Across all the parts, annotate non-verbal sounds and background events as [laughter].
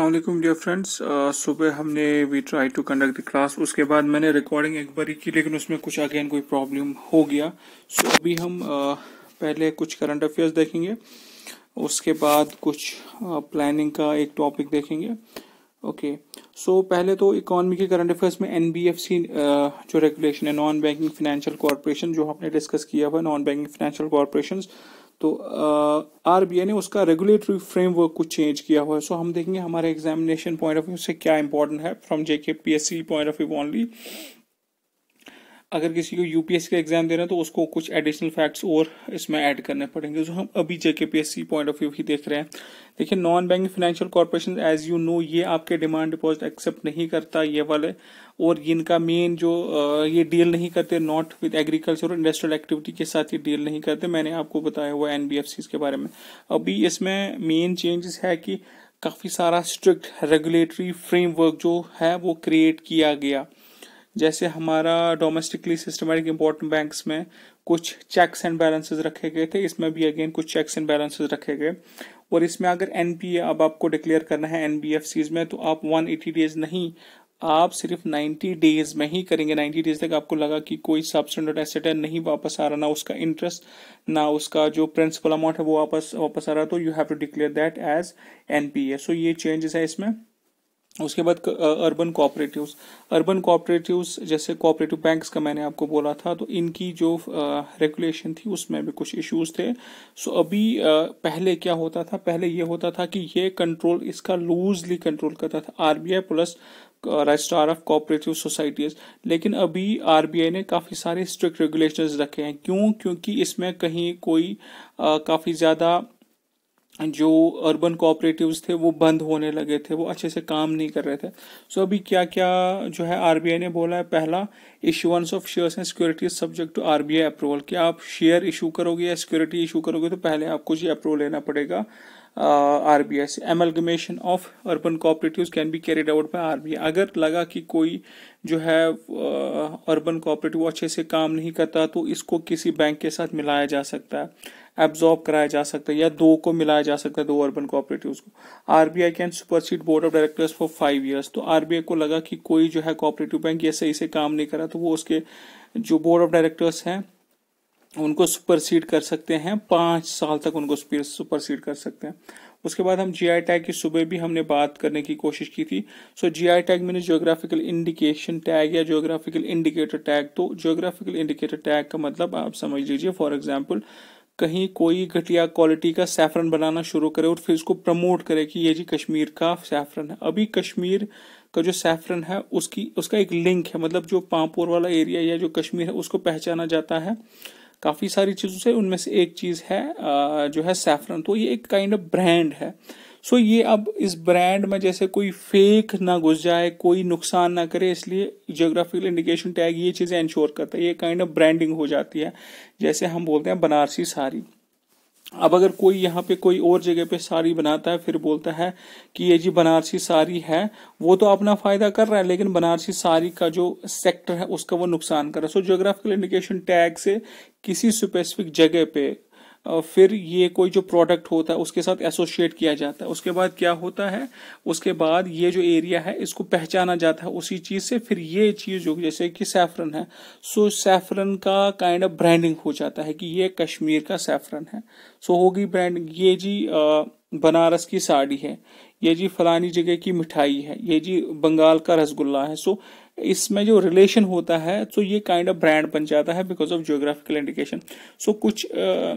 अल्लाम dear friends सुबह हमने we try to conduct the class उसके बाद मैंने रिकॉर्डिंग एक बारी की लेकिन उसमें कुछ अगेन कोई प्रॉब्लम हो गया सो so, अभी हम uh, पहले कुछ करंट अफेयर्स देखेंगे उसके बाद कुछ प्लानिंग uh, का एक टॉपिक देखेंगे ओके okay. सो so, पहले तो इकोनॉमी के करंट अफेयर्स में एन uh, जो रेगुलेशन है नॉन बैंकिंग फाइनेंशियल कॉरपोरेशन जो हमने डिस्कस किया हुआ नॉन बैंकिंग फाइनेंशियल कॉरपोरेशन तो आर uh, ने उसका रेगुलेटरी फ्रेमवर्क को चेंज किया हुआ है सो हम देखेंगे हमारे एग्जामिनेशन पॉइंट ऑफ व्यू से क्या इंपॉर्टेंट है from JK C point of view only अगर किसी को यूपीएससी का एग्जाम देना है तो उसको कुछ एडिशनल फैक्ट्स और इसमें ऐड करने पड़ेंगे जो हम अभी जेके पॉइंट ऑफ व्यू ही देख रहे हैं देखिए non banking financial corporation as you know ये आपके डिमांड डिपॉजिट एक्सेप्ट नहीं करता ये वाले और इनका मेन जो ये डील नहीं करते नॉट विद एग्रीकल्चर और इंडस्ट्रियल एक्टिविटी के साथ ये डील नहीं करते मैंने आपको बताया हुआ एन के बारे में अभी इसमें मेन चेंजेस है कि काफ़ी सारा स्ट्रिक्ट रेगुलेटरी फ्रेमवर्क जो है वो क्रिएट किया गया जैसे हमारा डोमेस्टिकली सिस्टमेटिक इम्पोर्टेंट बैंक्स में कुछ चेक्स एंड बैलेंसेस रखे गए थे इसमें भी अगेन कुछ चेक्स एंड बैलेंसेस रखे गए और इसमें अगर एनपीए अब आपको डिक्लेयर करना है एनबीएफसीज में तो आप 180 डेज नहीं आप सिर्फ 90 डेज में ही करेंगे 90 डेज तक आपको लगा कि कोई सब स्टैंडर्ड एसेट है नहीं वापस आ रहा ना उसका इंटरेस्ट ना उसका जो प्रिंसिपल अमाउंट है वो वापस वापस आ रहा तो you have to declare that as NPA so ये चेंजेस है इसमें उसके बाद अर्बन कोऑपरेटिव्स अर्बन कोऑपरेटिव्स जैसे कोऑपरेटिव बैंक्स का मैंने आपको बोला था तो इनकी जो रेगुलेशन थी उसमें भी कुछ इश्यूज थे सो अभी पहले क्या होता था पहले ये होता था कि ये कंट्रोल इसका लूजली कंट्रोल करता था RBI plus registrar of cooperative societies लेकिन अभी आर ने काफ़ी सारे स्ट्रिक्ट रेगुलेशन रखे हैं क्यों क्योंकि इसमें कहीं कोई काफ़ी ज़्यादा जो अर्बन कोऑपरेटिव्स थे वो बंद होने लगे थे वो अच्छे से काम नहीं कर रहे थे सो so, अभी क्या क्या जो है आरबीआई ने बोला है पहला issuance of shares and security subject to RBI approval कि आप शेयर इशू करोगे या सिक्योरिटी इशू करोगे तो पहले आपको जी अप्रूवल लेना पड़ेगा आरबीआई से amalgamation of urban cooperatives can be carried out by RBI अगर लगा कि कोई जो है अर्बन uh, कोऑपरेटिव अच्छे से काम नहीं करता तो इसको किसी बैंक के साथ मिलाया जा सकता है एब्जॉर्ब कराया जा सकता है या दो को मिलाया जा सकता है दो अर्बन कोऑपरेटिव्स को RBI can supersede board of directors for five years तो आरबीआई को लगा कि कोई जो है कोऑपरेटिव बैंक ये सही से काम नहीं करा तो वो उसके जो बोर्ड ऑफ डायरेक्टर्स हैं उनको सुपरसीड कर सकते हैं पाँच साल तक उनको सुपरसीड कर सकते हैं उसके बाद हम आई टैग की सुबह भी हमने बात करने की कोशिश की थी सो आई टैग मैंने जियोग्राफिकल इंडिकेशन टैग या जियोग्राफिकल इंडिकेटर टैग तो जियोग्राफिकल इंडिकेटर टैग का मतलब आप समझ लीजिए फॉर एग्जाम्पल कहीं कोई घटिया क्वालिटी का सैफरन बनाना शुरू करे और फिर उसको प्रमोट करे कि ये जी कश्मीर का सैफरन है अभी कश्मीर का जो सैफरन है उसकी उसका एक लिंक है मतलब जो पांपोर वाला एरिया या जो कश्मीर है उसको पहचाना जाता है काफ़ी सारी चीज़ों से उनमें से एक चीज़ है जो है सैफरन तो ये एक काइंड ऑफ ब्रांड है सो ये अब इस ब्रांड में जैसे कोई फेक ना घुस जाए कोई नुकसान ना करे इसलिए जोग्राफिकल इंडिकेशन टैग ये चीज़ें इंश्योर करता है ये काइंड ऑफ ब्रांडिंग हो जाती है जैसे हम बोलते हैं बनारसी साड़ी अब अगर कोई यहाँ पे कोई और जगह पे साड़ी बनाता है फिर बोलता है कि ये जी बनारसी साड़ी है वो तो अपना फायदा कर रहा है लेकिन बनारसी साड़ी का जो सेक्टर है उसका वो नुकसान कर रहा है सो जोग्राफिकल इंडिकेशन टैग से किसी स्पेसिफिक जगह पे फिर ये कोई जो प्रोडक्ट होता है उसके साथ एसोशिएट किया जाता है उसके बाद क्या होता है उसके बाद ये जो एरिया है इसको पहचाना जाता है उसी चीज़ से फिर ये चीज़ जो जैसे कि सैफरन है सो सैफरन का काइंड ऑफ ब्रांडिंग हो जाता है कि ये कश्मीर का सैफरन है सो होगी ब्रांडिंग ये जी आ, बनारस की साड़ी है ये जी फलानी जगह की मिठाई है ये जी बंगाल का रसगुल्ला है सो इसमें जो रिलेशन होता है सो तो ये काइंड ऑफ ब्रांड बन जाता है because of geographical indication so कुछ आ,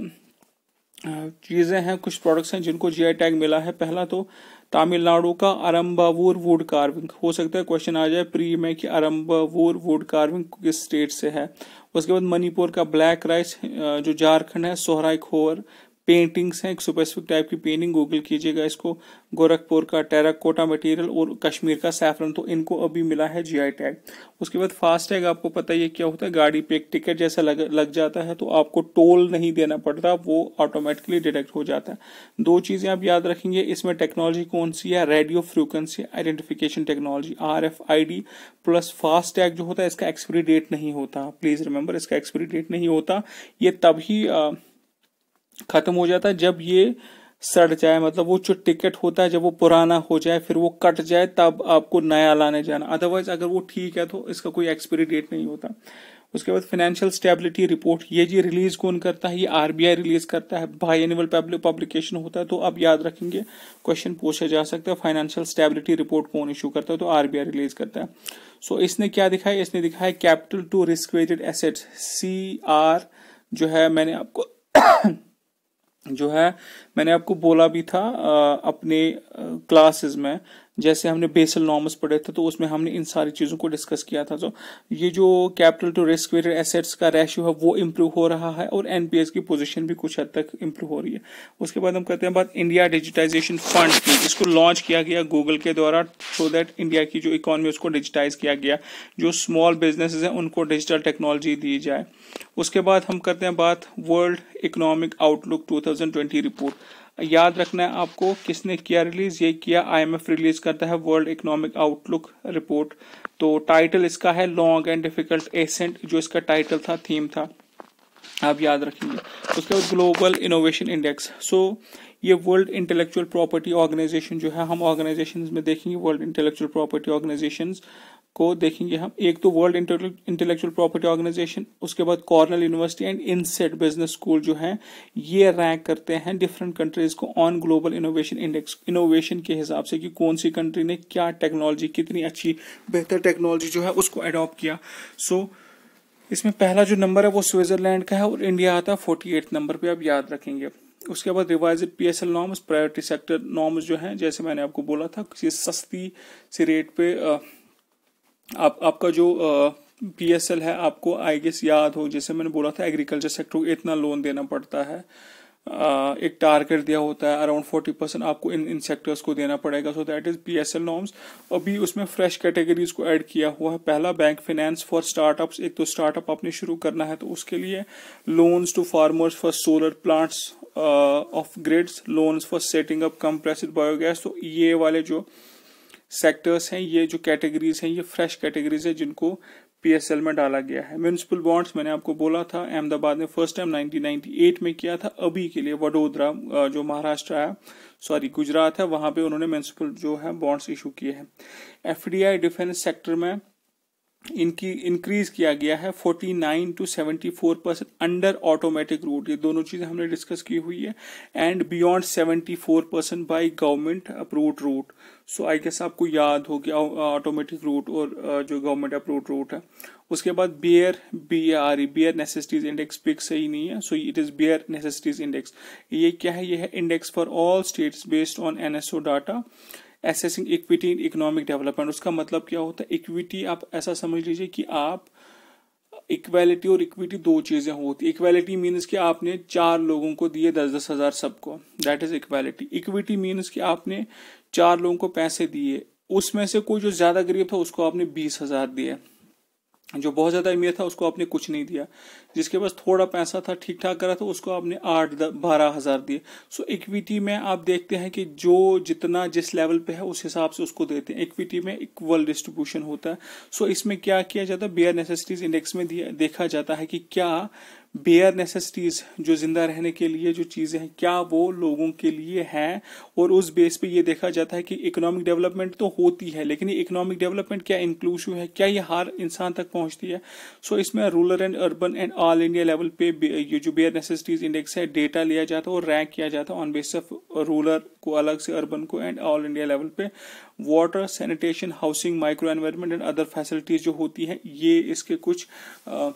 चीज़ें हैं कुछ प्रोडक्ट्स हैं जिनको आई टैग मिला है पहला तो तमिलनाडु का अरम्बावूर वुड कार्विंग हो सकता है क्वेश्चन आ जाए प्री में कि अरम्बावूर वुड कार्विंग किस स्टेट से है उसके बाद मणिपुर का ब्लैक राइस जो झारखंड है सोहराई खोर पेंटिंग्स हैं एक स्पेसिफिक टाइप की पेंटिंग गूगल कीजिएगा इसको गोरखपुर का टेराकोटा मटेरियल और कश्मीर का सैफरन तो इनको अभी मिला है आई टैग उसके बाद फास्ट टैग आपको पता है क्या होता है गाड़ी पे एक टिकट जैसा लग लग जाता है तो आपको टोल नहीं देना पड़ता वो ऑटोमेटिकली डिटेक्ट हो जाता है दो चीज़ें आप याद रखेंगे इसमें टेक्नोलॉजी कौन सी है radio frequency identification technology R F I D plus fast tag जो होता है इसका एक्सपायरी डेट नहीं होता प्लीज़ रिमेंबर इसका एक्सपायरी डेट नहीं होता ये तभी खत्म हो जाता है जब ये सड़ जाए मतलब वो जो टिकट होता है जब वो पुराना हो जाए फिर वो कट जाए तब आपको नया लाने जाना अदरवाइज अगर वो ठीक है तो इसका कोई एक्सपायरी डेट नहीं होता उसके बाद फाइनेंशियल स्टेबिलिटी रिपोर्ट ये जी रिलीज कौन करता है ये आरबीआई रिलीज करता है बाई एनुअल पब्लिकेशन होता है तो आप याद रखेंगे क्वेश्चन पूछा जा सकता है फाइनेंशियल स्टेबिलिटी रिपोर्ट कौन इशू करता है तो आरबीआई रिलीज करता है सो so, इसने क्या दिखाया इसने दिखाया capital to risk weighted assets C R जो है मैंने आपको जो है मैंने आपको बोला भी था अपने क्लासेस में जैसे हमने बेसल नॉर्म्स पढ़े थे तो उसमें हमने इन सारी चीज़ों को डिस्कस किया था तो ये जो capital to risk weighted assets का रेशियो है वो इम्प्रूव हो रहा है और एनपीएस की पोजीशन भी कुछ हद तक इम्प्रूव हो रही है उसके बाद हम करते हैं बात इंडिया डिजिटाइजेशन फंड की इसको लॉन्च किया गया गूगल के द्वारा सो दैट इंडिया की जो इकोनॉमी उसको डिजिटाइज किया गया जो स्मॉल बिजनेस हैं उनको डिजिटल टेक्नोलॉजी दी जाए उसके बाद हम करते हैं बात वर्ल्ड इकोनॉमिक आउटलुक 2020 रिपोर्ट याद रखना है आपको किसने किया रिलीज ये किया आईएमएफ रिलीज करता है वर्ल्ड इकोनॉमिक आउटलुक रिपोर्ट तो टाइटल इसका है लॉन्ग एंड डिफिकल्ट एसेंट जो इसका टाइटल था थीम था आप याद रखेंगे उसके बाद ग्लोबल इनोवेशन इंडेक्स सो ये वर्ल्ड इंटेलेक्चुअल प्रॉपर्टी ऑर्गेनाइजेशन जो है हम ऑर्गेनाइजेशन में देखेंगे वर्ल्ड इंटेलेक्चुअल प्रॉपर्टी ऑर्गेनाइजेशन को देखेंगे हम एक तो वर्ल्ड इंटेलेक्चुअल प्रॉपर्टी ऑर्गेनाइजेशन उसके बाद Cornell University and INSEAD business school जो है ये रैंक करते हैं डिफरेंट कंट्रीज को on global innovation index innovation के हिसाब से कि कौन सी कंट्री ने क्या टेक्नोलॉजी कितनी अच्छी बेहतर टेक्नोलॉजी जो है उसको अडॉप्ट किया सो so, इसमें पहला जो नंबर है वो स्विट्जरलैंड का है और इंडिया आता है फोर्टी नंबर पर आप याद रखेंगे उसके बाद revise P S L norms priority sector norms जो हैं जैसे मैंने आपको बोला था किसी सस्ती से रेट पे आप आपका जो पी एस एल है आपको आई गेस याद हो जैसे मैंने बोला था एग्रीकल्चर सेक्टर को इतना लोन देना पड़ता है Uh, एक टारगेट दिया होता है अराउंड फोर्टी परसेंट आपको इन इन सेक्टर्स को देना पड़ेगा so that is P S L norms अभी उसमें फ्रेश कैटेगरीज को ऐड किया हुआ है पहला बैंक फाइनेंस फॉर स्टार्टअप एक तो स्टार्टअप आपने शुरू करना है तो उसके लिए loans to farmers for solar plants off grids loans for setting up compressed biogas तो ये वाले जो uh, सेक्टर्स हैं ये जो कैटेगरीज हैं ये फ्रेश कैटेगरीज है जिनको पीएसएल में डाला गया है म्यूनसिपल बॉन्ड्स मैंने आपको बोला था अहमदाबाद ने फर्स्ट टाइम 1998 में किया था अभी के लिए वडोदरा जो महाराष्ट्र है सॉरी गुजरात है वहां पे उन्होंने म्यूनसिपल जो है बॉन्ड्स इशू किए हैं एफडीआई डिफेंस सेक्टर में इनकी इंक्रीज किया गया है 49 to 74 percent under automatic route ये दोनों चीज़ें हमने डिस्कस की हुई है and beyond 74 percent by government approve route so I guess आपको याद हो गया ऑटोमेटिक रूट और जो गवर्नमेंट अप्रूव रूट है उसके बाद bare B R E bare necessities index pick सही नहीं है so it is bare necessities index ये क्या है ये है index for all states based on NSO data assessing equity in economic development उसका मतलब क्या होता है इक्विटी आप ऐसा समझ लीजिए कि आप इक्वालिटी और इक्विटी दो चीज़ें होती इक्वालिटी मीन्स कि आपने चार लोगों को दिए दस दस हज़ार सबको that is equality equity means कि आपने चार लोगों को पैसे दिए उसमें से कोई जो ज़्यादा गरीब था उसको आपने बीस हज़ार दिए जो बहुत ज़्यादा अमीर था उसको आपने कुछ नहीं दिया जिसके पास थोड़ा पैसा था ठीक ठाक करा था उसको आपने आठ बारह हज़ार दिए सो इक्विटी में आप देखते हैं कि जो जितना जिस लेवल पे है उस हिसाब से उसको देते हैं इक्विटी में इक्वल डिस्ट्रीब्यूशन होता है सो इसमें क्या किया जाता है बेयर नेसेसिटीज इंडेक्स में देखा जाता है कि क्या बेयर नेसेसिटीज जो जिंदा रहने के लिए जो चीज़ें हैं क्या वो लोगों के लिए हैं और उस बेस पे ये देखा जाता है कि इकोनॉमिक डेवलपमेंट तो होती है लेकिन ये इकोनॉमिक डेवलपमेंट क्या इंक्लूसिव है क्या ये हर इंसान तक पहुंचती है सो so, इसमें rural and urban and all India level पे ये जो बेयर नेसेसिटीज इंडेक्स है डेटा लिया जाता है और रैंक किया जाता है ऑन बेस ऑफ रूरल को अलग से अर्बन को एंड ऑल इंडिया लेवल पे water sanitation housing micro environment and other facilities जो होती है ये इसके कुछ आ,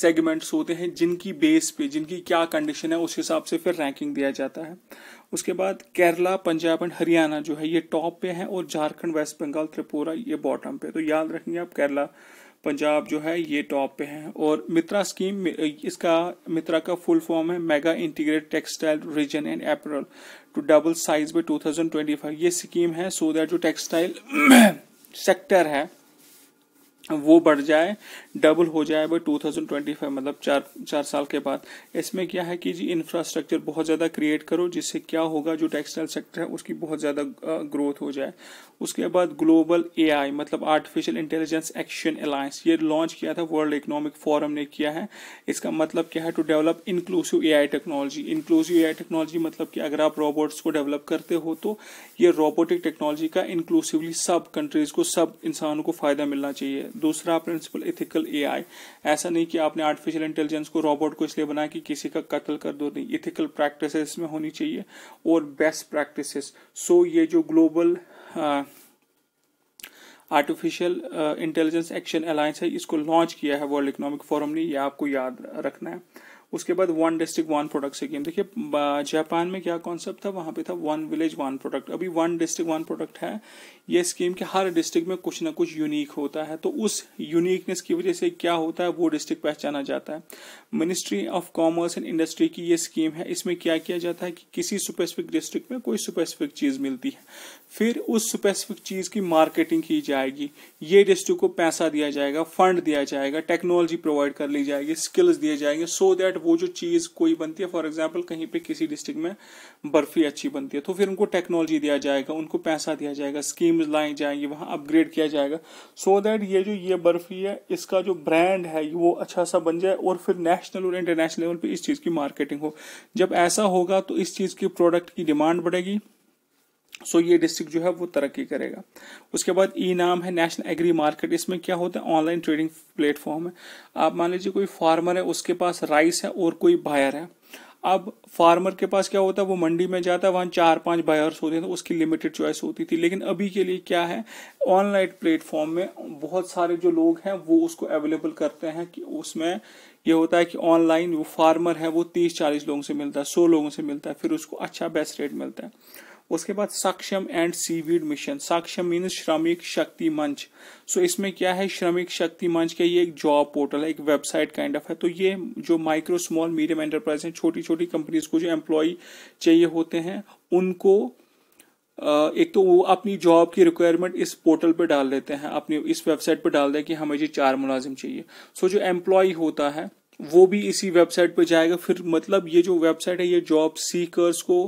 सेगमेंट्स होते हैं जिनकी बेस पे जिनकी क्या कंडीशन है उस हिसाब से फिर रैंकिंग दिया जाता है उसके बाद केरला पंजाब एंड हरियाणा जो है ये टॉप पे है और झारखंड वेस्ट बंगाल त्रिपुरा ये बॉटम पे तो याद रखेंगे आप केरला पंजाब जो है ये टॉप पे है और मित्रा स्कीम इसका मित्रा का फुल फॉर्म है mega integrate textile region and apparel to double size by 2025 ये स्कीम है सो दैट जो टेक्सटाइल सेक्टर [clears throat] है वो बढ़ जाए डबल हो जाए बाई 2025 मतलब चार चार साल के बाद इसमें क्या है कि जी इंफ्रास्ट्रक्चर बहुत ज़्यादा क्रिएट करो जिससे क्या होगा जो टेक्सटाइल सेक्टर है उसकी बहुत ज़्यादा ग्रोथ हो जाए उसके बाद ग्लोबल एआई मतलब आर्टिफिशियल इंटेलिजेंस एक्शन अलायंस ये लॉन्च किया था वर्ल्ड इकोनॉमिक फोरम ने किया है इसका मतलब क्या है to develop inclusive A technology inclusive A technology मतलब कि अगर आप रोबोट्स को डेवलप करते हो तो ये रोबोटिक टेक्नोलॉजी का इंक्लूसिवली सब कंट्रीज को सब इंसानों को फ़ायदा मिलना चाहिए दूसरा प्रिंसिपल इथिकल एआई ऐसा नहीं कि आपने आर्टिफिशियल इंटेलिजेंस को रोबोट को इसलिए बनाया कि किसी का कत्ल कर दो नहीं इथिकल प्रैक्टिस में होनी चाहिए और बेस्ट प्रैक्टिस सो ये जो global artificial intelligence action alliance है इसको लॉन्च किया है वर्ल्ड इकोनॉमिक फोरम ने यह आपको याद रखना है उसके बाद वन डिस्ट्रिक्ट वन प्रोडक्ट से गेम देखिए जापान में क्या कॉन्सेप्ट था वहां पे था वन विलेज वन प्रोडक्ट अभी वन डिस्ट्रिक्ट वन प्रोडक्ट है ये स्कीम के हर डिस्ट्रिक्ट में कुछ ना कुछ यूनिक होता है तो उस यूनिकनेस की वजह से क्या होता है वो डिस्ट्रिक्ट पहचाना जाता है ministry of commerce and industry की ये स्कीम है इसमें क्या किया जाता है कि किसी स्पेसिफिक डिस्ट्रिक्ट में कोई स्पेसिफिक चीज मिलती है फिर उस स्पेसिफिक चीज की मार्केटिंग की जाएगी ये डिस्ट्रिक्ट को पैसा दिया जाएगा फंड दिया जाएगा टेक्नोलॉजी प्रोवाइड कर ली जाएगी स्किल्स दिए जाएंगे सो दैट वो जो चीज़ कोई बनती है फॉर एग्जाम्पल कहीं पे किसी डिस्ट्रिक्ट में बर्फी अच्छी बनती है तो फिर उनको टेक्नोलॉजी दिया जाएगा उनको पैसा दिया जाएगा स्कीम्स लाई जाएंगी वहाँ अपग्रेड किया जाएगा सो so दैट ये जो ये बर्फी है इसका जो ब्रांड है वो अच्छा सा बन जाए और फिर नेशनल और इंटरनेशनल लेवल पर इस चीज़ की मार्केटिंग हो जब ऐसा होगा तो इस चीज़ की प्रोडक्ट की डिमांड बढ़ेगी सो ये डिस्ट्रिक्ट जो है वो तरक्की करेगा उसके बाद ई नाम है नेशनल एग्री मार्केट इसमें क्या होता है ऑनलाइन ट्रेडिंग प्लेटफॉर्म है आप मान लीजिए कोई फार्मर है उसके पास राइस है और कोई बायर है अब फार्मर के पास क्या होता है वो मंडी में जाता है वहाँ चार पांच बायर्स होते हैं तो उसकी लिमिटेड चॉइस होती थी लेकिन अभी के लिए क्या है ऑनलाइन प्लेटफॉर्म में बहुत सारे जो लोग हैं वो उसको अवेलेबल करते हैं कि उसमें ये होता है कि ऑनलाइन वो फार्मर है वो तीस चालीस लोगों से मिलता है सौ लोगों से मिलता है फिर उसको अच्छा बेस्ट रेट मिलता है उसके बाद Saksham and seaweed mission Saksham means Shramik Shakti मंच सो so, इसमें क्या है श्रमिक शक्ति मंच का ये एक जॉब पोर्टल है एक वेबसाइट काइंड ऑफ है तो ये जो माइक्रो स्मॉल मीडियम एंटरप्राइज हैं छोटी छोटी कंपनीज को जो एम्प्लॉय चाहिए होते हैं उनको एक तो वो अपनी जॉब की रिक्वायरमेंट इस पोर्टल पे डाल देते हैं अपनी इस वेबसाइट पे डाल दें कि हमें जी चार मुलाजिम चाहिए सो so, जो एम्प्लॉय होता है वो भी इसी वेबसाइट पे जाएगा फिर मतलब ये जो वेबसाइट है ये जॉब सीकर्स को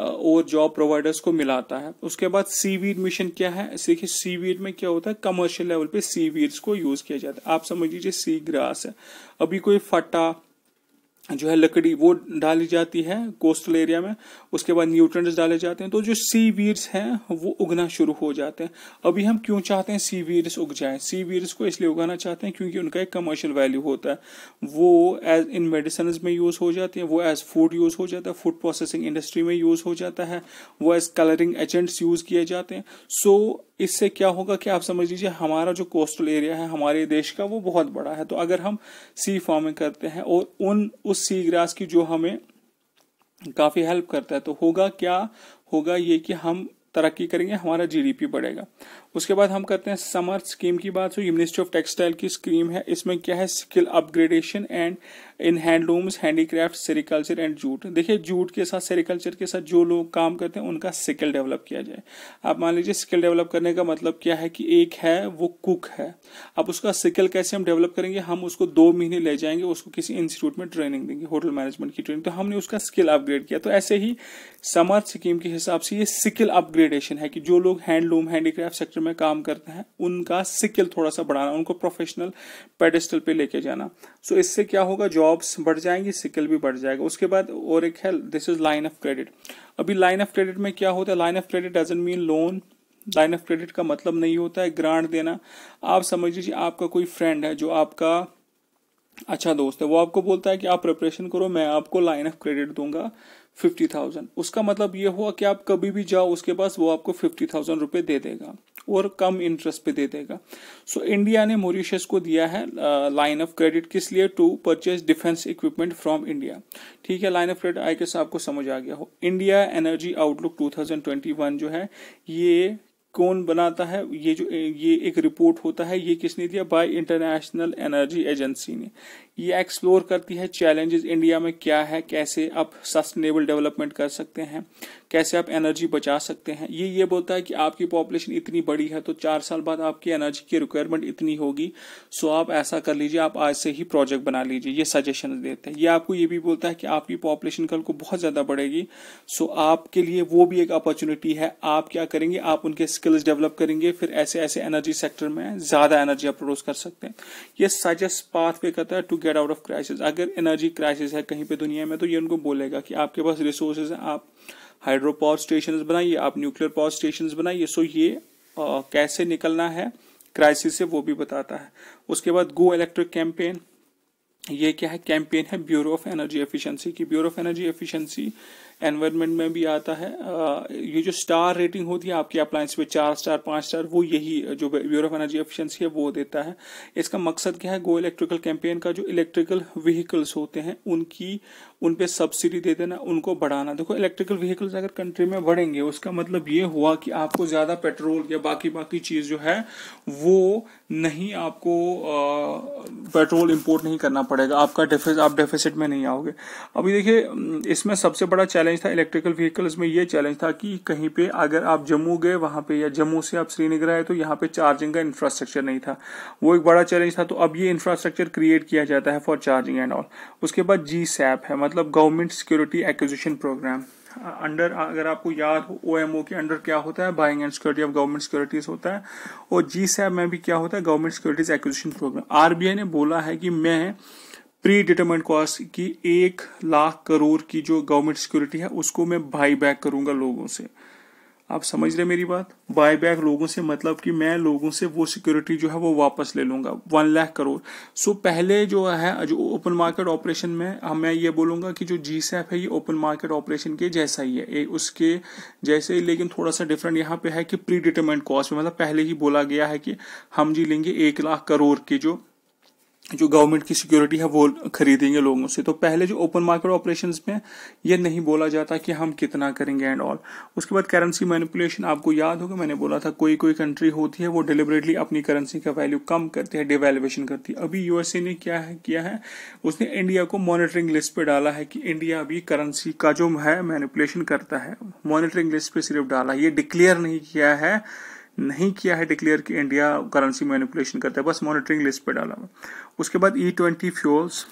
और जॉब प्रोवाइडर्स को मिलाता है उसके बाद सीवीड मिशन क्या है देखिए सीवीड में क्या होता है कमर्शियल लेवल पे सीवीड्स को यूज किया जाता है आप समझ लीजिए सी ग्रास है अभी कोई फटा जो है लकड़ी वो डाली जाती है कोस्टल एरिया में उसके बाद न्यूट्रंट्स डाले जाते हैं तो जो सी वीड्स हैं वो उगना शुरू हो जाते हैं अभी हम क्यों चाहते हैं सी वीड्स उग जाए सी वीड्स को इसलिए उगाना चाहते हैं क्योंकि उनका एक कमर्शियल वैल्यू होता है वो एज इन मेडिसन में यूज़ हो जाती है वो एज फूड यूज़ हो जाता है फूड प्रोसेसिंग इंडस्ट्री में यूज़ हो जाता है वो एज कलरिंग एजेंट्स यूज़ किए जाते हैं सो इससे क्या होगा कि आप समझ लीजिए हमारा जो कोस्टल एरिया है हमारे देश का वो बहुत बड़ा है तो अगर हम सी फार्मिंग करते हैं और उन उस सी ग्रास की जो हमें काफ़ी हेल्प करता है तो होगा क्या होगा ये कि हम तरक्की करेंगे हमारा जीडीपी बढ़ेगा उसके बाद हम करते हैं समर स्कीम की बात हुई मिनिस्ट्री ऑफ टेक्सटाइल की स्कीम है इसमें क्या है skill upgradation and in handlooms handicraft sericulture and jute देखिए जूट के साथ सेरिकल्चर के साथ जो लोग काम करते हैं उनका स्किल डेवलप किया जाए आप मान लीजिए स्किल डेवलप करने का मतलब क्या है कि एक है वो कुक है अब उसका स्किल कैसे हम डेवलप करेंगे हम उसको दो महीने ले जाएंगे उसको किसी इंस्टीट्यूट में ट्रेनिंग देंगे होटल मैनेजमेंट की ट्रेनिंग तो हमने उसका स्किल अपग्रेड किया तो ऐसे ही समर स्कीम के हिसाब से ये स्किल अपग्रेडेशन है कि जो लोग हैंडलूम हैंडीक्राफ्ट सेक्टर में काम करते हैं उनका स्किल थोड़ा सा बढ़ाना उनको प्रोफेशनल पेडेस्टल पे लेके जाना सो so, इससे क्या होगा जॉब्स बढ़ जाएंगी स्किल भी बढ़ जाएगा उसके बाद और एक है this is line of credit अभी लाइन ऑफ क्रेडिट में क्या होता है line of credit doesn't mean loan line of credit का मतलब नहीं होता है ग्रांट देना आप समझ लीजिए आपका कोई फ्रेंड है जो आपका अच्छा दोस्त है वो आपको बोलता है कि आप प्रिपरेशन करो मैं आपको लाइन ऑफ क्रेडिट दूंगा फिफ्टी थाउजेंड उसका मतलब ये हुआ कि आप कभी भी जाओ उसके पास वो आपको फिफ्टी थाउजेंड रुपये दे देगा और कम इंटरेस्ट पे दे देगा सो so, इंडिया ने मॉरिशस को दिया है लाइन ऑफ क्रेडिट किस लिए to purchase defence equipment from India ठीक है line of credit I guess आपको समझ आ गया हो इंडिया एनर्जी आउटलुक 2021 जो है ये कौन बनाता है ये जो ये एक रिपोर्ट होता है ये किसने दिया बाय इंटरनेशनल एनर्जी एजेंसी ने ये एक्सप्लोर करती है चैलेंजेस इंडिया में क्या है कैसे आप सस्टेनेबल डेवलपमेंट कर सकते हैं कैसे आप एनर्जी बचा सकते हैं ये ये बोलता है कि आपकी पॉपुलेशन इतनी बड़ी है तो चार साल बाद आपकी एनर्जी की रिक्वायरमेंट इतनी होगी सो आप ऐसा कर लीजिए आप आज से ही प्रोजेक्ट बना लीजिए ये सजेशन देते हैं ये आपको ये भी बोलता है कि आपकी पॉपुलेशन कल को बहुत ज़्यादा बढ़ेगी सो आपके लिए वो भी एक अपॉर्चुनिटी है आप क्या करेंगे आप उनके स्किल्स डेवलप करेंगे फिर ऐसे ऐसे एनर्जी सेक्टर में ज़्यादा एनर्जी आप प्रोड्यूस कर सकते हैं ये सजेस्ट पाथ पे करता है to get out of crisis अगर एनर्जी क्राइसिस है कहीं पे दुनिया में तो ये उनको बोलेगा कि आपके पास रिसोर्सेज हैं आप हाइड्रो पावर स्टेशन बनाइए आप न्यूक्लियर पावर स्टेशन बनाइए सो ये आ, कैसे निकलना है क्राइसिस से वो भी बताता है उसके बाद गो इलेक्ट्रिक कैंपेन ये क्या है कैंपेन है ब्यूरो ऑफ एनर्जी एफिशिएंसी की bureau of energy efficiency environment में भी आता है ये जो स्टार रेटिंग होती है आपकी अप्लायंस पे चार स्टार पांच स्टार वो यही जो ब्यूरो ऑफ एनर्जी एफिशिएंसी है वो देता है इसका मकसद क्या है गो इलेक्ट्रिकल कैंपेन का जो इलेक्ट्रिकल व्हीकल्स होते हैं उनकी उन पे सब्सिडी दे देना उनको बढ़ाना देखो इलेक्ट्रिकल व्हीकल्स अगर कंट्री में बढ़ेंगे उसका मतलब ये हुआ कि आपको ज़्यादा पेट्रोल या बाकी बाकी चीज़ जो है वो नहीं आपको पेट्रोल इम्पोर्ट नहीं करना पड़ेगा आपका डेफिस आप डेफिसिट में नहीं आओगे अभी देखिए इसमें सबसे बड़ा चैलेंज चैलेंज था इलेक्ट्रिकल व्हीकल्स में ये चैलेंज था कि कहीं पे अगर आप जम्मू गए वहां पे या जम्मू से आप श्रीनगर आए तो यहाँ पे चार्जिंग का इंफ्रास्ट्रक्चर नहीं था वो एक बड़ा चैलेंज था तो अब ये इंफ्रास्ट्रक्चर क्रिएट किया जाता है फॉर चार्जिंग एंड ऑल उसके बाद जी सैप है मतलब government security acquisition program under अगर आपको याद हो ओ के अंडर क्या होता है buying and security of government securities होता है और जी सैप में भी क्या होता है government securities acquisition program RBI ने बोला है कि मैं प्री डिटर्मेंट कॉस्ट की एक लाख करोड़ की जो गवर्नमेंट सिक्योरिटी है उसको मैं बाई बैक करूंगा लोगों से आप समझ रहे मेरी बात बाई बैक लोगों से मतलब कि मैं लोगों से वो सिक्योरिटी जो है वो वापस ले लूंगा वन लाख करोड़ सो पहले जो है जो ओपन मार्केट ऑपरेशन में मैं ये बोलूंगा कि जो जी है ये ओपन मार्केट ऑपरेशन के जैसा ही है ए, उसके जैसे ही लेकिन थोड़ा सा डिफरेंट यहाँ पे है कि प्री डिटर्मेंट कॉस्ट में मतलब पहले ही बोला गया है कि हम जी लेंगे एक लाख करोड़ के जो जो गवर्नमेंट की सिक्योरिटी है वो खरीदेंगे लोगों से तो पहले जो ओपन मार्केट ऑपरेशंस में ये नहीं बोला जाता कि हम कितना करेंगे एंड ऑल उसके बाद करेंसी मैनिपुलेशन आपको याद होगा मैंने बोला था कोई कोई कंट्री होती है वो डिलिबरेटली अपनी करेंसी का वैल्यू कम करती है डिवेल्युएशन करती है अभी यूएसए ने क्या है किया है उसने इंडिया को मॉनिटरिंग लिस्ट पर डाला है कि इंडिया अभी करेंसी का जो है मैनिपुलेशन करता है मॉनिटरिंग लिस्ट पर सिर्फ डाला ये डिक्लेयर नहीं किया है नहीं किया है डिक्लेयर कि इंडिया करेंसी मैनिपुलेशन करता है बस मॉनिटरिंग लिस्ट पर डाला हुआ उसके बाद ई ट्वेंटी फ्यूल्स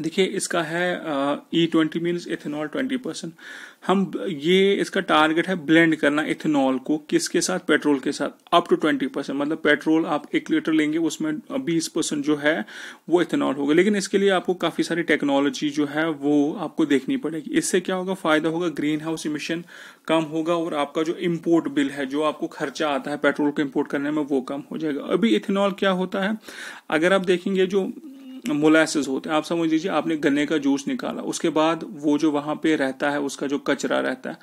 देखिए इसका है E twenty means ethanol twenty percent हम ये इसका टारगेट है ब्लेंड करना इथेनॉल को किसके साथ पेट्रोल के साथ अप टू ट्वेंटी परसेंट मतलब पेट्रोल आप एक लीटर लेंगे उसमें बीस परसेंट जो है वो इथेनॉल होगा लेकिन इसके लिए आपको काफी सारी टेक्नोलॉजी जो है वो आपको देखनी पड़ेगी इससे क्या होगा फायदा होगा ग्रीन हाउस इमिशन कम होगा और आपका जो इम्पोर्ट बिल है जो आपको खर्चा आता है पेट्रोल को इम्पोर्ट करने में वो कम हो जाएगा अभी इथेनॉल क्या होता है अगर आप देखेंगे जो मोलासिस होते हैं आप समझ लीजिए आपने गन्ने का जूस निकाला उसके बाद वो जो वहां पे रहता है उसका जो कचरा रहता है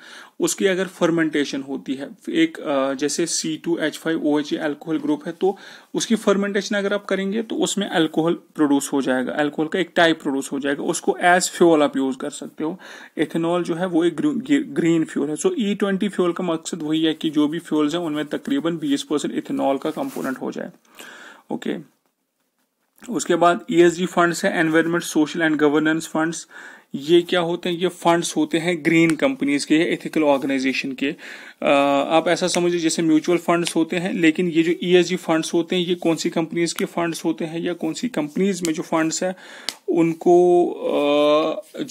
उसकी अगर फर्मेंटेशन होती है एक जैसे C two H five O H alcohol group है तो उसकी फर्मेंटेशन अगर आप करेंगे तो उसमें एल्कोहल प्रोड्यूस हो जाएगा एल्कोहल का एक टाइप प्रोड्यूस हो जाएगा उसको एज फ्यूल आप यूज कर सकते हो इथेनॉल जो है वो एक ग्रीन फ्यूल है सो ई ट्वेंटी फ्यूल का मकसद वही है कि जो भी फ्यूल्स हैं उनमें तकरीबन बीस परसेंट इथेनॉल का कंपोनेंट हो जाए ओके okay. उसके बाद ई फंड्स है environment social and governance funds ये क्या होते हैं ये फंड्स होते हैं ग्रीन कंपनीज के एथिकल ऑर्गेनाइजेशन के आप ऐसा समझिए जैसे म्यूचुअल फंड्स होते हैं लेकिन ये जो ई e फंड्स होते हैं ये कौन सी कंपनीज के फंड्स होते हैं या कौन सी कंपनीज में जो फंड्स है उनको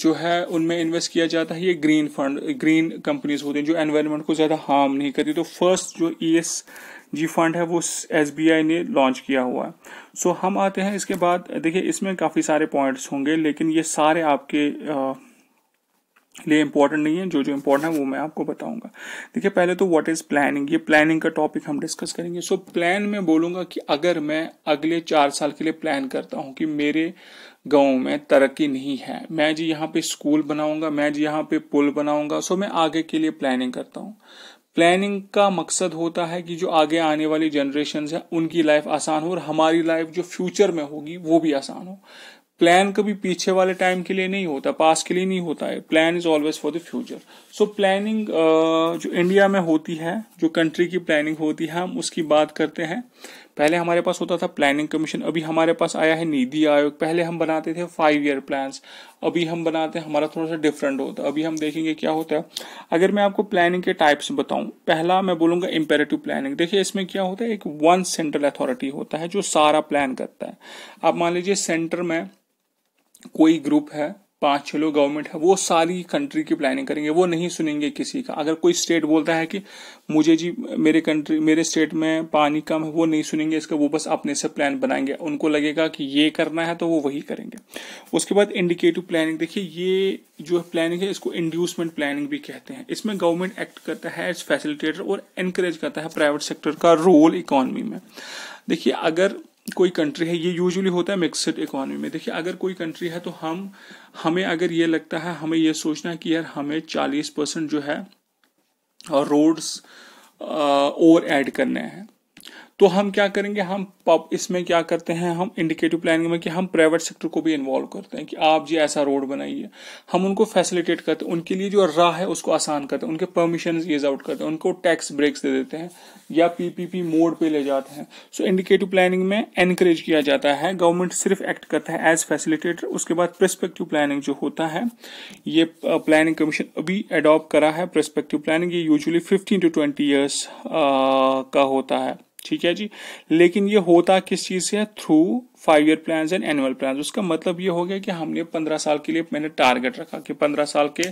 जो है उनमें इन्वेस्ट किया जाता है ये ग्रीन फंड ग्रीन कंपनीज होते हैं जो एनवायरमेंट को ज़्यादा हार्म नहीं करती तो फर्स्ट जो E e S G fund है वो एस ने लॉन्च किया हुआ है सो हम आते हैं इसके बाद देखिए इसमें काफ़ी सारे पॉइंट्स होंगे लेकिन ये सारे आपके आ, लिए इम्पोर्टेंट नहीं है जो जो इम्पोर्टेंट है वो मैं आपको बताऊंगा देखिए पहले तो व्हाट इज प्लानिंग ये प्लानिंग का टॉपिक हम डिस्कस करेंगे सो प्लान में बोलूंगा कि अगर मैं अगले चार साल के लिए प्लान करता हूँ कि मेरे गांव में तरक्की नहीं है मैं जी यहाँ पे स्कूल बनाऊंगा मैं जी यहाँ पे पुल बनाऊंगा सो मैं आगे के लिए प्लानिंग करता हूँ प्लानिंग का मकसद होता है कि जो आगे आने वाली जनरेशन है उनकी लाइफ आसान हो और हमारी लाइफ जो फ्यूचर में होगी वो भी आसान हो प्लान कभी पीछे वाले टाइम के लिए नहीं होता पास के लिए नहीं होता है plan is always for the future so so, planning uh, जो इंडिया में होती है जो कंट्री की प्लानिंग होती है हम उसकी बात करते हैं पहले हमारे पास होता था प्लानिंग कमीशन अभी हमारे पास आया है नीति आयोग पहले हम बनाते थे फाइव ईयर प्लान्स अभी हम बनाते हैं हमारा थोड़ा सा डिफरेंट होता है अभी हम देखेंगे क्या होता है अगर मैं आपको प्लानिंग के टाइप्स बताऊं पहला मैं बोलूंगा इम्पेरेटिव प्लानिंग देखिए इसमें क्या होता है एक वन सेंट्रल अथॉरिटी होता है जो सारा प्लान करता है आप मान लीजिए सेंटर में कोई ग्रुप है पांच छह लोग गवर्नमेंट है वो सारी कंट्री की प्लानिंग करेंगे वो नहीं सुनेंगे किसी का अगर कोई स्टेट बोलता है कि मुझे जी मेरे कंट्री मेरे स्टेट में पानी कम है वो नहीं सुनेंगे इसका वो बस अपने से प्लान बनाएंगे उनको लगेगा कि ये करना है तो वो वही करेंगे उसके बाद इंडिकेटिव प्लानिंग देखिए ये जो प्लानिंग है इसको इंड्यूसमेंट प्लानिंग भी कहते हैं इसमें गवर्नमेंट एक्ट करता है एज फैसिलिटेटर और एनकरेज करता है प्राइवेट सेक्टर का रोल इकोनॉमी में देखिए अगर कोई कंट्री है ये यूजुअली होता है मिक्सड इकोनॉमी में देखिए अगर कोई कंट्री है तो हम हमें अगर ये लगता है हमें ये सोचना है कि यार हमें 40 परसेंट जो है रोड्स और ऐड करने हैं तो हम क्या करेंगे हम इसमें क्या करते हैं हम इंडिकेटिव प्लानिंग में कि हम प्राइवेट सेक्टर को भी इन्वॉल्व करते हैं कि आप जी ऐसा रोड बनाइए हम उनको फैसिलिटेट करते हैं उनके लिए जो राह है उसको आसान करते हैं उनके परमिशन ईज आउट करते हैं उनको टैक्स ब्रेक्स दे देते हैं या पीपीपी मोड पे ले जाते हैं सो इंडिकेटिव प्लानिंग में एनकरेज किया जाता है गवर्नमेंट सिर्फ एक्ट करता है एज फैसिलिटेटर उसके बाद प्रस्पेक्टिव प्लानिंग जो होता है ये प्लानिंग कमीशन अभी एडॉप्ट करा है प्रस्पेक्टिव प्लानिंग ये usually fifteen to twenty years का होता है ठीक है जी लेकिन ये होता किस चीज से है through five year plan and annual plan उसका मतलब ये हो गया कि हमने पंद्रह साल के लिए मैंने टारगेट रखा कि पंद्रह साल के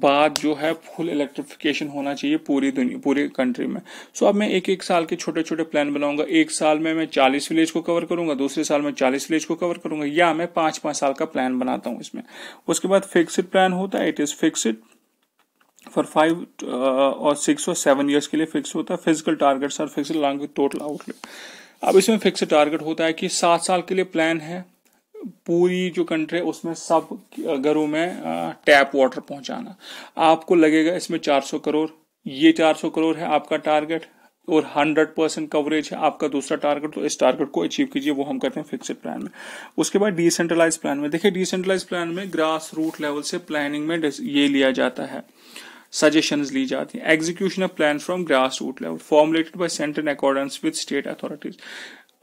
बाद जो है फुल इलेक्ट्रिफिकेशन होना चाहिए पूरी दुनिया पूरे कंट्री में सो अब मैं एक एक साल के छोटे छोटे प्लान बनाऊंगा एक साल में मैं चालीस विलेज को कवर करूंगा दूसरे साल में चालीस विलेज को कवर करूंगा या मैं पांच पांच साल का प्लान बनाता हूँ इसमें उसके बाद फिक्सड प्लान होता है it is fixed for five और सिक्स और सेवन ईयर्स के लिए फिक्स होता है फिजिकल टारगेट सर फिक्स लॉन्ग टोटल आउटलेट अब इसमें फिक्स टारगेट होता है कि सात साल के लिए प्लान है पूरी जो कंट्री है उसमें सब घरों में टैप uh, वाटर पहुंचाना आपको लगेगा इसमें 400 करोड़ ये 400 करोड़ है आपका टारगेट और 100 परसेंट कवरेज है आपका दूसरा टारगेट तो इस टारगेट को अचीव कीजिए वो हम करते हैं फिक्सड प्लान में उसके बाद डिसेंट्रलाइज प्लान में देखिए डिसेंट्रलाइज प्लान में ग्रास रूट लेवल से प्लानिंग में ये लिया जाता है सजेशन ली जाती है execution of plan from grass root level formulated by centre in accordance with state authorities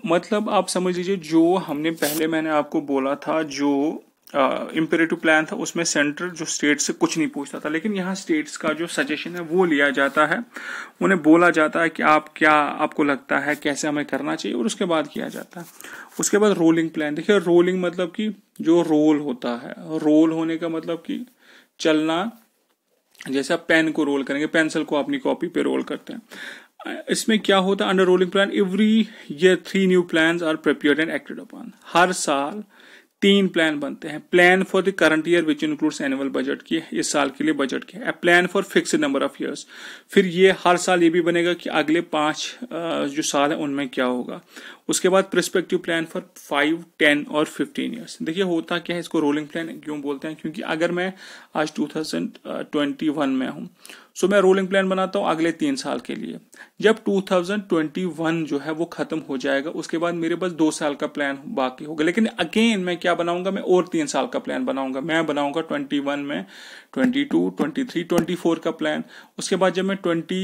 मतलब आप समझ लीजिए जो हमने पहले मैंने आपको बोला था जो इम्पेरेटिव uh, प्लान था उसमें सेंटर जो स्टेट से कुछ नहीं पूछता था लेकिन यहाँ स्टेट्स का जो सजेशन है वो लिया जाता है उन्हें बोला जाता है कि आप क्या आपको लगता है कैसे हमें करना चाहिए और उसके बाद किया जाता है उसके बाद रोलिंग प्लान देखिए रोलिंग मतलब कि जो रोल होता है रोल होने का मतलब कि चलना जैसे आप पेन को रोल करेंगे पेंसिल को अपनी कॉपी पे रोल करते हैं इसमें क्या होता है under rolling plan every year three new plan are prepare and acted upon हर साल तीन प्लान बनते हैं plan for the current year which includes annual budget की इस साल के लिए बजट के a plan for fix number of years फिर ये हर साल ये भी बनेगा कि अगले पांच जो साल है उनमें क्या होगा उसके बाद perspective plan for five ten और फिफ्टीन ईयर्स देखिए होता क्या है इसको रोलिंग प्लान क्यों बोलते हैं क्योंकि अगर मैं आज टू थाउजेंड ट्वेंटी वन में हूँ सो मैं रोलिंग प्लान बनाता हूँ अगले तीन साल के लिए जब 2021 जो है वो खत्म हो जाएगा उसके बाद मेरे पास दो साल का प्लान बाकी होगा लेकिन अगेन मैं क्या बनाऊंगा मैं और तीन साल का प्लान बनाऊंगा मैं बनाऊंगा 21 में twenty two twenty three twenty four का प्लान उसके बाद जब मैं ट्वेंटी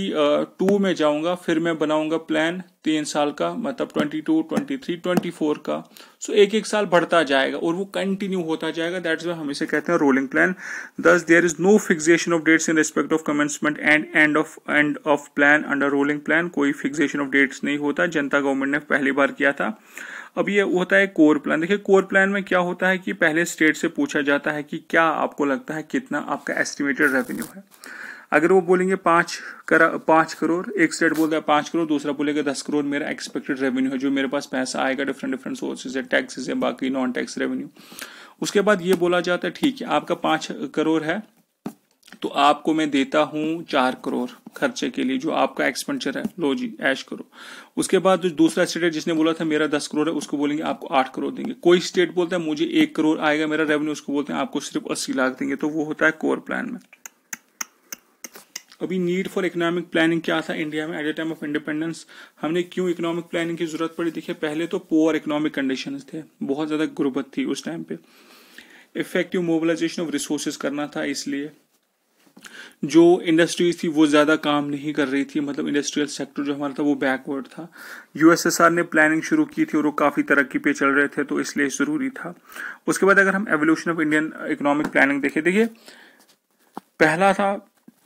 टू uh, में जाऊंगा फिर मैं बनाऊंगा प्लान तीन साल का मतलब twenty two twenty three twenty four का सो एक एक साल बढ़ता जाएगा और वो कंटिन्यू होता जाएगा दैट्स वे हम इसे कहते हैं rolling plan thus there is no fixation of dates in respect of commencement and end of end of plan under rolling plan कोई फिक्सेशन ऑफ डेट्स नहीं होता जनता गवर्नमेंट ने पहली बार किया था अब ये होता है कोर प्लान देखिए कोर प्लान में क्या होता है कि पहले स्टेट से पूछा जाता है कि क्या आपको लगता है कितना आपका एस्टिमेटेड रेवेन्यू है अगर वो बोलेंगे पांच कर पांच करोड़ एक स्टेट बोलता है पांच करोड़ दूसरा बोलेगा दस करोड़ मेरा एक्सपेक्टेड रेवेन्यू है जो मेरे पास पैसा आएगा डिफरेंट डिफरेंट सोर्सेज है टैक्सेस है बाकी नॉन टैक्स रेवेन्यू उसके बाद ये बोला जाता है ठीक है आपका पांच करोड़ है तो आपको मैं देता हूं चार करोड़ खर्चे के लिए जो आपका एक्सपेंडिचर है लो जी ऐश करो उसके बाद जो दूसरा स्टेट जिसने बोला था मेरा दस करोड़ है उसको बोलेंगे आपको आठ करोड़ देंगे कोई स्टेट बोलता है मुझे एक करोड़ आएगा मेरा रेवेन्यू उसको बोलते हैं आपको सिर्फ अस्सी लाख देंगे तो वो होता है कोर प्लान में अभी नीड फॉर इकोनॉमिक प्लानिंग क्या था इंडिया में at the time of independence हमने क्यों इकोनॉमिक प्लानिंग की जरूरत पड़ी देखिए पहले तो पोअर इकोनॉमिक कंडीशन थे बहुत ज्यादा गुर्बत थी उस टाइम पे इफेक्टिव मोबिलाइजेशन ऑफ रिसोर्सेज करना था इसलिए जो इंडस्ट्रीज थी वो ज़्यादा काम नहीं कर रही थी मतलब इंडस्ट्रियल सेक्टर जो हमारा था वो बैकवर्ड था यूएसएसआर ने प्लानिंग शुरू की थी और वो काफ़ी तरक्की पे चल रहे थे तो इसलिए ज़रूरी था उसके बाद अगर हम evolution of Indian economic planning देखें देखिए पहला था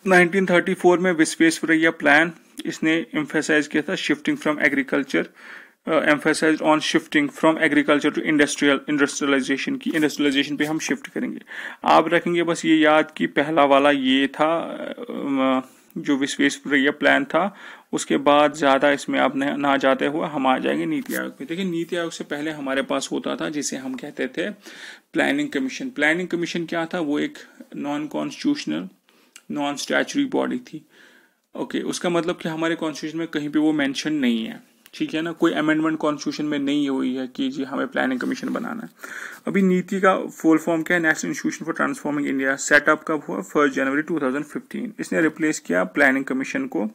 1934 में विश्वेश्वरैया प्लान इसने इम्फेसाइज किया था shifting from agriculture uh, emphasized on shifting from agriculture to industrial industrialization की industrialization पे हम shift करेंगे आप रखेंगे बस ये याद कि पहला वाला ये था um, uh, जो विश्वेश प्लान था उसके बाद ज़्यादा इसमें आप ना जाते हुए हम आ जाएंगे नीति आयोग में देखिए नीति आयोग से पहले हमारे पास होता था जिसे हम कहते थे प्लानिंग कमीशन प्लानिंग कमीशन क्या था वो एक non constitutional non statutory body थी ओके okay, उसका मतलब कि हमारे कॉन्स्टिट्यूशन में कहीं पे वो मेंशन नहीं है ठीक है ना कोई अमेंडमेंट कॉन्स्टिट्यूशन में नहीं हुई है कि जी हमें प्लानिंग कमीशन बनाना है अभी नीति का फुल फॉर्म क्या है national institution for transforming India set up कब हुआ फर्स्ट जनवरी 2015 इसने रिप्लेस किया प्लानिंग कमीशन को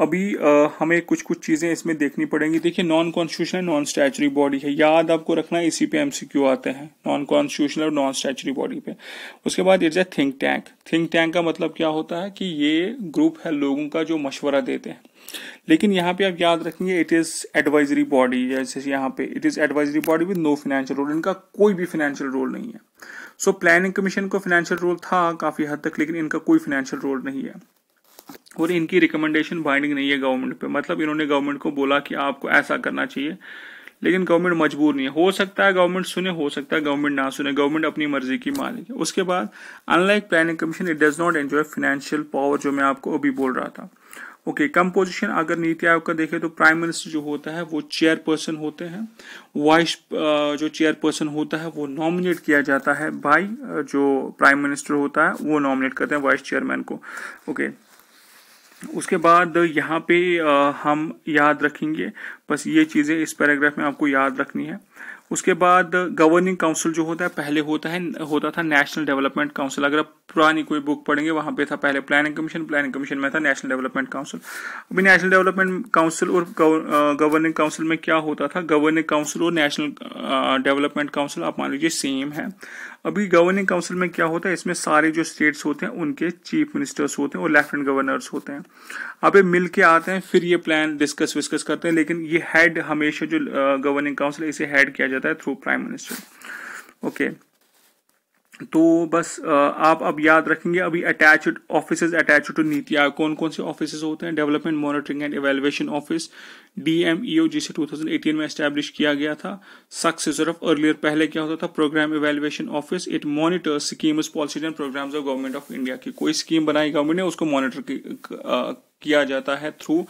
अभी आ, हमें कुछ कुछ चीज़ें इसमें देखनी पड़ेंगी देखिए non constitutional non statutory body है याद आपको रखना है इसी पे एमसीक्यू आते हैं नॉन कॉन्स्टिट्यूशनल और नॉन स्टैचुरी बॉडी पे उसके बाद it's a think tank think tank का मतलब क्या होता है कि ये ग्रुप है लोगों का जो मशवरा देते हैं लेकिन यहाँ पे आप याद रखेंगे इट इज एडवाइजरी बॉडी जैसे यहाँ पे it is advisory body with no financial role इनका कोई भी फाइनेंशियल रोल नहीं है सो प्लानिंग कमीशन को फाइनेंशियल रोल था काफी हद तक लेकिन इनका कोई फाइनेंशियल रोल नहीं है और इनकी रिकमेंडेशन बाइंडिंग नहीं है गवर्नमेंट पे मतलब इन्होंने गवर्नमेंट को बोला कि आपको ऐसा करना चाहिए लेकिन गवर्नमेंट मजबूर नहीं है हो सकता है गवर्नमेंट सुने हो सकता है गवर्नमेंट ना सुने गवर्नमेंट अपनी मर्जी की मानेगी उसके बाद unlike planning commission it does not enjoy financial power जो मैं आपको अभी बोल रहा था ओके okay, कंपोजिशन अगर नीति आयोग का देखें तो प्राइम मिनिस्टर जो होता है वो चेयरपर्सन होते हैं वाइस जो चेयरपर्सन होता है वो नॉमिनेट किया जाता है बाय जो प्राइम मिनिस्टर होता है वो नॉमिनेट करते हैं वाइस चेयरमैन को ओके okay. उसके बाद यहाँ पे हम याद रखेंगे बस ये चीज़ें इस पैराग्राफ में आपको याद रखनी है उसके बाद गवर्निंग काउंसिल जो होता है पहले होता है होता था नेशनल डेवलपमेंट काउंसिल अगर आप पुरानी कोई बुक पढ़ेंगे वहां पे था पहले प्लानिंग कमीशन प्लानिंग कमीशन में था नेशनल डेवलपमेंट काउंसिल अभी नेशनल डेवलपमेंट काउंसिल और गवर्निंग काउंसिल में क्या होता था गवर्निंग काउंसिल और नेशनल डेवलपमेंट काउंसिल आप मान लीजिए सेम है अभी गवर्निंग काउंसिल में क्या होता है इसमें सारे जो स्टेट्स होते हैं उनके चीफ मिनिस्टर्स होते हैं और लेफ्टिनेंट गवर्नर्स होते हैं अब ये मिल के आते हैं फिर ये प्लान डिस्कस विस्कस करते हैं लेकिन ये हेड हमेशा जो गवर्निंग काउंसिल इसे हेड किया जाता है through prime minister okay okay. तो बस आप अब याद रखेंगे अभी अटैच्ड ऑफिस अटैच टू नीति आयोग कौन कौन से ऑफिस होते हैं development monitoring and evaluation office DMEO जिसे 2018 में एस्टेब्लिश किया गया था सक्सेसर ऑफ अर्लियर पहले क्या होता था programme evaluation office it monitor schemes policies and programmes of government of India की कोई स्कीम बनाई गवर्नमेंट ने उसको मॉनिटर किया जाता है through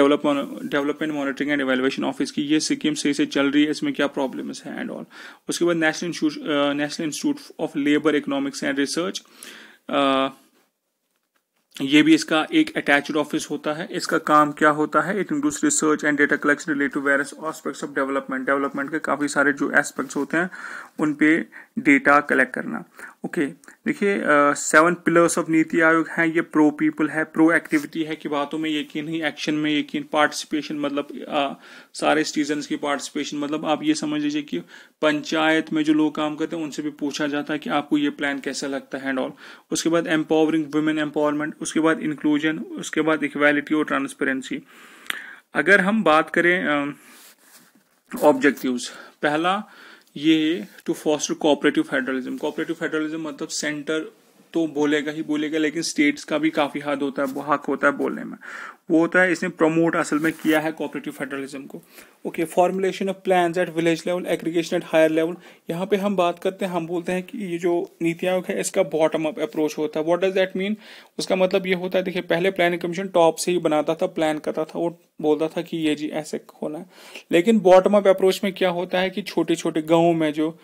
development monitoring and evaluation office की ये सिक्किम से चल रही है इसमें क्या प्रॉब्लम्स है एंड ऑल उसके बाद national national institute of labour economics and research ये भी इसका एक अटैच्ड ऑफिस होता है इसका काम क्या होता है it includes research and data collection related various aspects of development development के काफी सारे जो एस्पेक्ट्स होते हैं उन पे डेटा कलेक्ट करना ओके देखिए seven pillars of NITI Aayog हैं ये प्रो पीपल है प्रो एक्टिविटी है कि बातों में यकीन ही एक्शन में यकीन पार्टिसिपेशन मतलब आ, सारे सिटीजन की पार्टिसिपेशन मतलब आप ये समझ लीजिए कि पंचायत में जो लोग काम करते हैं उनसे भी पूछा जाता है कि आपको ये प्लान कैसा लगता है एंड ऑल उसके बाद एम्पावरिंग वुमेन एम्पावरमेंट उसके बाद इंक्लूजन उसके बाद इक्वालिटी और ट्रांसपेरेंसी अगर हम बात करें ऑब्जेक्टिव पहला ये to foster cooperative federalism cooperative federalism मतलब सेंटर तो बोलेगा ही बोलेगा लेकिन स्टेट्स का भी काफी हद होता है हक होता है बोलने में वो होता है इसने प्रमोट असल में किया है कोऑपरेटिव फेडरलिज्म को okay formulation of plan at village level aggregation at higher level यहाँ पे हम बात करते हैं हम बोलते हैं कि ये जो नीति आयोग है इसका बॉटम अप अप्रोच होता है व्हाट डज दैट मीन उसका मतलब ये होता है देखिए पहले प्लानिंग कमीशन टॉप से ही बनाता था प्लान करता था वो बोलता था कि ये जी ऐसे होना है लेकिन बॉटम अप अप्रोच में क्या होता है कि छोटे छोटे गाँव में जो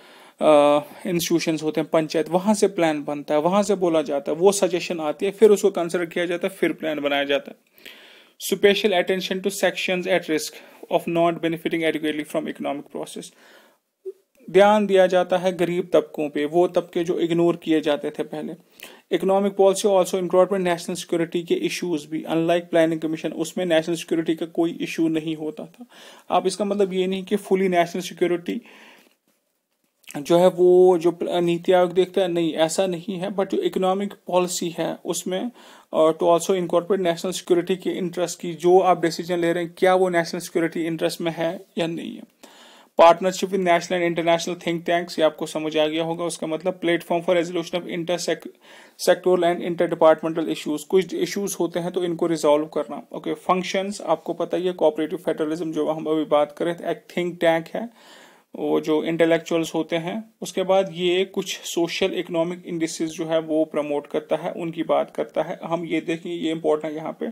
इंस्टीट्यूशंस होते हैं पंचायत वहाँ से प्लान बनता है वहाँ से बोला जाता है वो सजेशन आती है फिर उसको कंसिडर किया जाता है फिर प्लान बनाया जाता है special attention to section at risk of not benefiting adequately from economic process ध्यान दिया जाता है गरीब तबकों पे वो तबके जो इग्नोर किए जाते थे पहले economic policy also important national security के इश्यूज भी अनलाइक प्लानिंग कमीशन उसमें नेशनल सिक्योरिटी का कोई इशू नहीं होता था अब इसका मतलब ये नहीं कि फुली नेशनल सिक्योरिटी जो है वो जो नीति आयोग देखता है नहीं ऐसा नहीं है बट जो इकोनॉमिक पॉलिसी है उसमें to also incorporate national security के इंटरेस्ट की जो आप डिसीजन ले रहे हैं क्या वो नेशनल सिक्योरिटी इंटरेस्ट में है या नहीं है partnership with national and international think tanks ये आपको समझ आ गया होगा उसका मतलब platform for resolution of inter sectoral and inter departmental issues कुछ इशूज होते हैं तो इनको रिजोल्व करना ओके okay, फंक्शन आपको पता ही है कॉपरेटिव फेडरलिज्म जो हम अभी बात करें एक थिंक टैंक है वो जो इंटेलेक्चुअल्स होते हैं उसके बाद ये कुछ सोशल इकोनॉमिक इंडिसेस जो है वो प्रमोट करता है उनकी बात करता है हम ये देखें ये इंपॉर्टेंट है यहाँ पे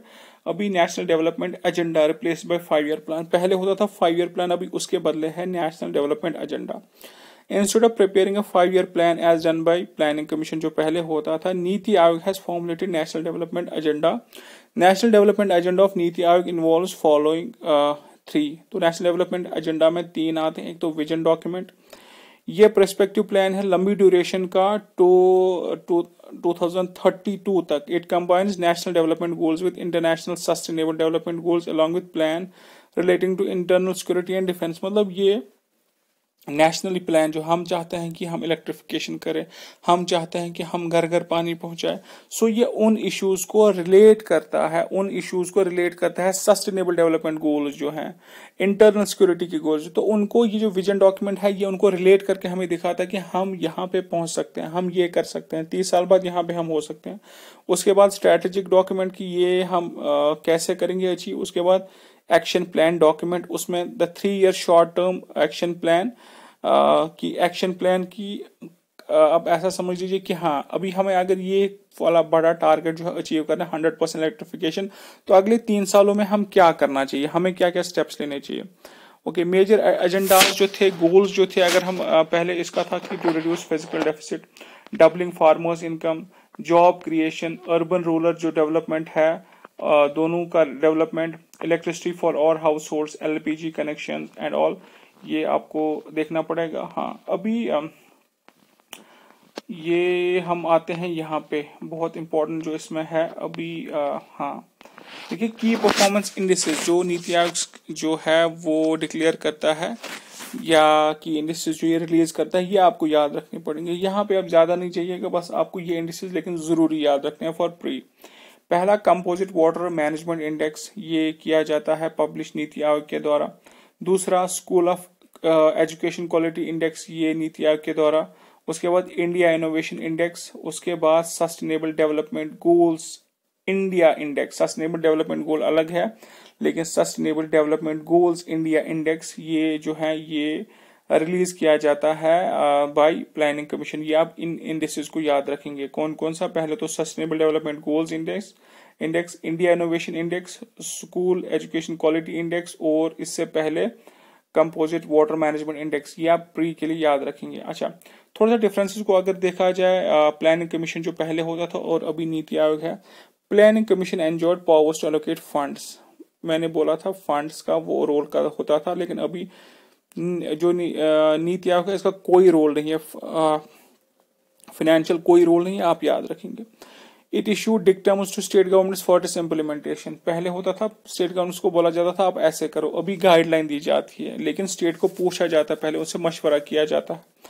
अभी national development agenda replace by five year plan पहले होता था फाइव ईयर प्लान अभी उसके बदले है national development agenda instead of preparing a five year plan as done by planning commission जो पहले होता था NITI Aayog has formulated national development agenda national development agenda of NITI Aayog involve following three तो नेशनल डेवलपमेंट एजेंडा में तीन आते हैं एक तो विजन डॉक्यूमेंट ये प्रस्पेक्टिव प्लान है लंबी ड्यूरेशन का टू टू 2032 तक it combines national development goals with international sustainable development goals along with plan relating to internal security and defence मतलब ये नेशनली प्लान जो हम चाहते हैं कि हम इलेक्ट्रिफिकेशन करें हम चाहते हैं कि हम घर घर पानी पहुंचाएं सो ये उन इश्यूज को रिलेट करता है उन इश्यूज को रिलेट करता है सस्टेनेबल डेवलपमेंट गोल्स जो हैं इंटरनल सिक्योरिटी के गोल्स तो उनको ये जो विजन डॉक्यूमेंट है ये उनको रिलेट करके हमें दिखाता है कि हम यहाँ पे पहुंच सकते हैं हम ये कर सकते हैं तीस साल बाद यहाँ पे हम हो सकते हैं उसके बाद स्ट्रेटेजिक डॉक्यूमेंट की ये हम आ, कैसे करेंगे अचीव उसके बाद एक्शन प्लान डॉक्यूमेंट उसमें the three year short term action plan की एक्शन प्लान की अब ऐसा समझ लीजिए कि हाँ अभी हमें अगर ये वाला बड़ा टारगेट जो है अचीव करना है हंड्रेड परसेंट इलेक्ट्रिफिकेशन तो अगले तीन सालों में हम क्या करना चाहिए हमें क्या क्या स्टेप्स लेने चाहिए ओके मेजर एजेंडाज जो थे गोल्स जो थे अगर हम पहले इसका था कि to reduce fiscal deficit doubling farmers income job creation urban rural जो डेवलपमेंट है दोनों का डेवलपमेंट इलेक्ट्रिसिटी फॉर और हाउस होल्ड जी कनेक्शन एंड ऑल ये आपको देखना पड़ेगा हाँ अभी ये हम आते हैं यहाँ पे बहुत इम्पोर्टेंट जो इसमें है अभी आ, हाँ देखिए की परफॉर्मेंस इंडिसेस जो नीति आयोग जो है वो डिक्लेयर करता है या कि इंडस्ट्रीज जो ये रिलीज करता है ये आपको याद रखने पड़ेंगे यहाँ पे आप ज़्यादा नहीं चाहिएगा बस आपको ये इंडस्ट्रीज लेकिन ज़रूरी याद रखने हैं फॉर प्री पहला कंपोजिट वाटर मैनेजमेंट इंडेक्स ये किया जाता है पब्लिश नीति आयोग के द्वारा दूसरा school of education quality index ये नीति आयोग के द्वारा उसके बाद इंडिया इनोवेशन इंडेक्स उसके बाद sustainable development goals India index sustainable development goal अलग है लेकिन sustainable development goals India index ये जो है ये रिलीज किया जाता है बाय प्लानिंग कमीशन ये आप इन इंडेक्सेस को याद रखेंगे कौन कौन सा पहले तो sustainable development goals index index India innovation index school education quality index और इससे पहले कंपोजिट वाटर मैनेजमेंट इंडेक्स ये आप प्री के लिए याद रखेंगे अच्छा थोड़ा सा डिफरेंसेस को अगर देखा जाए प्लानिंग कमीशन जो पहले होता था और अभी नीति आयोग है planning commission enjoyed powers to allocate funds मैंने बोला था फंड्स का वो रोल का होता था लेकिन अभी जो नीति आयोग है इसका कोई रोल नहीं है फाइनेंशियल कोई रोल नहीं है आप याद रखेंगे it issue dictums to state government for it implementation पहले होता था स्टेट गवर्नमेंट्स को बोला जाता था आप ऐसे करो अभी गाइडलाइन दी जाती है लेकिन स्टेट को पूछा जाता है पहले उनसे मशवरा किया जाता है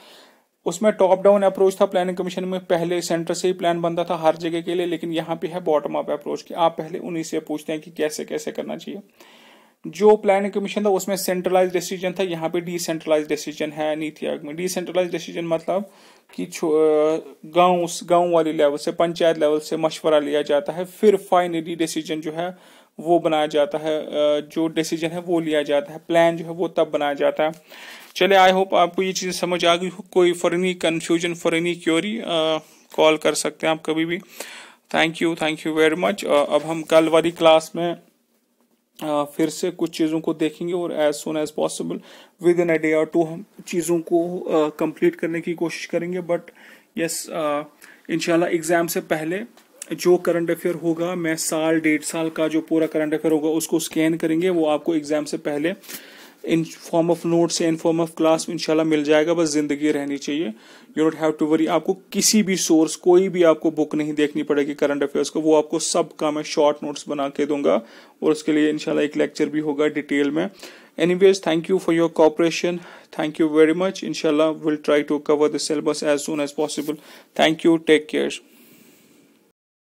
उसमें टॉप डाउन अप्रोच था प्लानिंग कमीशन में पहले सेंटर से ही प्लान बनता था हर जगह के लिए लेकिन यहाँ पे है बॉटम अप अप्रोच की आप पहले उन्हीं से पूछते हैं कि कैसे कैसे करना चाहिए जो प्लानिंग कमीशन था उसमें सेंट्रलाइज डिसीजन था यहाँ पे डिसेंट्रलाइज डिसीजन है नीति आयोग में डिसेंट्रलाइज डिसीजन मतलब कि गांव गांव वाले लेवल से पंचायत लेवल से मशवरा लिया जाता है फिर फाइनली डिसीजन जो है वो बनाया जाता है जो डिसीजन है वो लिया जाता है प्लान जो है वो तब बनाया जाता है चले आई होप आपको ये चीज़ समझ आ गई हो कोई any confusion any query call कर सकते हैं आप कभी भी thank you thank you very much अब हम कल वाली क्लास में फिर से कुछ चीज़ों को देखेंगे और as soon as possible within a day और टू हम चीज़ों को कंप्लीट करने की कोशिश करेंगे बट यस इनशाला एग्ज़ाम से पहले जो करंट अफेयर होगा मैं साल डेढ़ साल का जो पूरा करंट अफेयर होगा उसको स्कैन करेंगे वो आपको एग्ज़ाम से पहले इन फॉर्म ऑफ नोट्स या इन फॉर्म ऑफ क्लास इंशाल्लाह मिल जाएगा बस जिंदगी रहनी चाहिए you don't have to worry आपको किसी भी सोर्स कोई भी आपको बुक नहीं देखनी पड़ेगी करंट अफेयर्स को वो आपको सब का मैं शॉर्ट नोट्स बना के दूंगा और उसके लिए इंशाल्लाह एक लेक्चर भी होगा डिटेल में anyways thank you for your cooperation thank you very much inshallah will try to cover the syllabus as soon as possible thank you take care